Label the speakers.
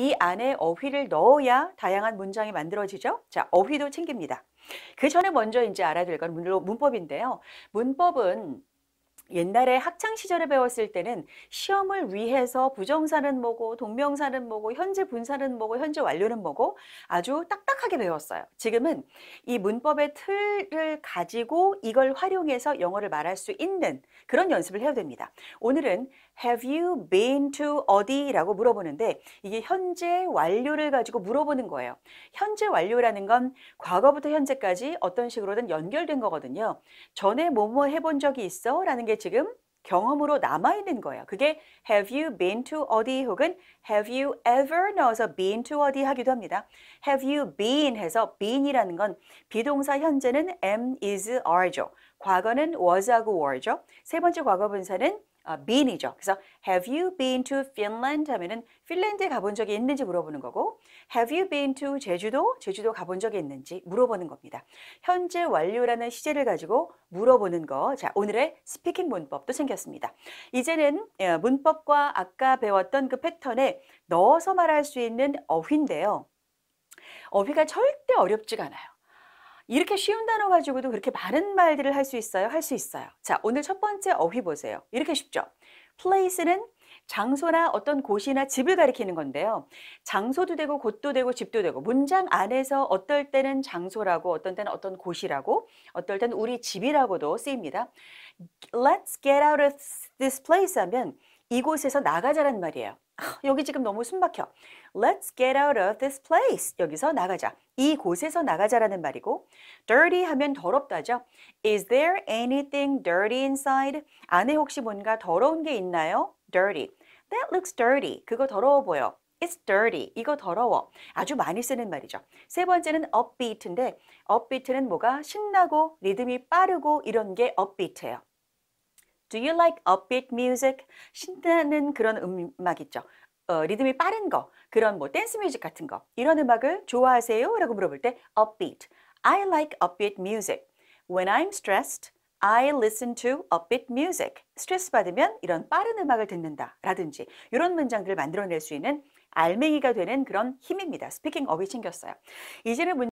Speaker 1: 이 안에 어휘를 넣어야 다양한 문장이 만들어지죠. 자, 어휘도 챙깁니다. 그 전에 먼저 이제 알아들될건 문법인데요. 문법은 옛날에 학창 시절에 배웠을 때는 시험을 위해서 부정사는 뭐고 동명사는 뭐고 현재 분사는 뭐고 현재 완료는 뭐고 아주 딱딱하게 배웠어요. 지금은 이 문법의 틀을 가지고 이걸 활용해서 영어를 말할 수 있는 그런 연습을 해야 됩니다. 오늘은 Have you been to 어디라고 물어보는데 이게 현재 완료를 가지고 물어보는 거예요. 현재 완료라는 건 과거부터 현재까지 어떤 식으로든 연결된 거거든요. 전에 뭐뭐 해본 적이 있어? 라는 게 지금 경험으로 남아있는 거예요. 그게 have you been to 어디 혹은 have you ever 넣어서 been to 어디 하기도 합니다. have you been 해서 been이라는 건 비동사 현재는 am, is, are죠. 과거는 was하고 were죠. 세 번째 과거 분사는 어, been이죠. 그래서 have you been to Finland 하면은 핀란드에 가본 적이 있는지 물어보는 거고 have you been to 제주도? 제주도 가본 적이 있는지 물어보는 겁니다. 현재 완료라는 시제를 가지고 물어보는 거. 자, 오늘의 스피킹 문법도 생겼습니다 이제는 예, 문법과 아까 배웠던 그 패턴에 넣어서 말할 수 있는 어휘인데요. 어휘가 절대 어렵지가 않아요. 이렇게 쉬운 단어 가지고도 그렇게 많은 말들을 할 수 있어요? 할 수 있어요. 자, 오늘 첫 번째 어휘 보세요. 이렇게 쉽죠? place는 장소나 어떤 곳이나 집을 가리키는 건데요. 장소도 되고 곳도 되고 집도 되고 문장 안에서 어떨 때는 장소라고 어떤 때는 어떤 곳이라고 어떨 때는 우리 집이라고도 쓰입니다. Let's get out of this place 하면 이곳에서 나가자란 말이에요. 여기 지금 너무 숨막혀. Let's get out of this place. 여기서 나가자. 이곳에서 나가자라는 말이고 dirty 하면 더럽다죠. Is there anything dirty inside? 안에 혹시 뭔가 더러운 게 있나요? dirty. That looks dirty. 그거 더러워 보여. It's dirty. 이거 더러워. 아주 많이 쓰는 말이죠. 세 번째는 upbeat인데 upbeat는 뭐가 신나고 리듬이 빠르고 이런 게 upbeat예요. Do you like upbeat music? 신나는 그런 음악 있죠. 어, 리듬이 빠른 거, 그런 뭐 댄스 뮤직 같은 거. 이런 음악을 좋아하세요? 라고 물어볼 때 upbeat. I like upbeat music. When I'm stressed, I listen to upbeat music. 스트레스 받으면 이런 빠른 음악을 듣는다. 라든지 이런 문장들을 만들어낼 수 있는 알맹이가 되는 그런 힘입니다. 스피킹 업이 챙겼어요. 이제는